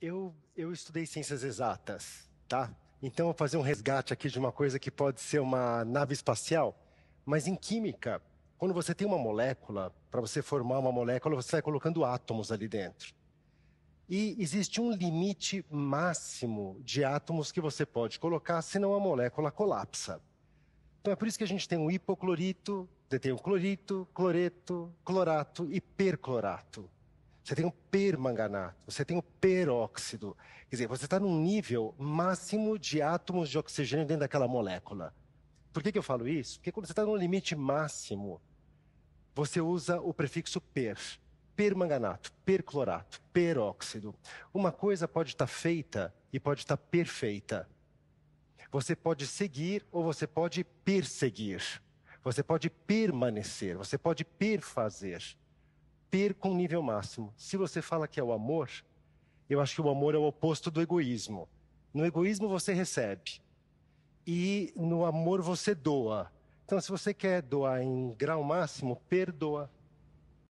eu, eu estudei ciências exatas, tá? Então, eu vou fazer um resgate aqui de uma coisa que pode ser uma nave espacial, mas em química, quando você tem uma molécula, para você formar uma molécula, você vai colocando átomos ali dentro. E existe um limite máximo de átomos que você pode colocar, senão a molécula colapsa. Então é por isso que a gente tem o hipoclorito, tem o clorito, cloreto, clorato e perclorato você tem o permanganato, você tem o peróxido. Quer dizer, você está num nível máximo de átomos de oxigênio dentro daquela molécula. Por que, que eu falo isso? Porque quando você está no limite máximo, você usa o prefixo per. Permanganato, perclorato, peróxido. Uma coisa pode estar tá feita e pode estar tá perfeita. Você pode seguir ou você pode perseguir. Você pode permanecer, você pode perfazer perca com nível máximo. Se você fala que é o amor, eu acho que o amor é o oposto do egoísmo. No egoísmo você recebe e no amor você doa. Então, se você quer doar em grau máximo, perdoa.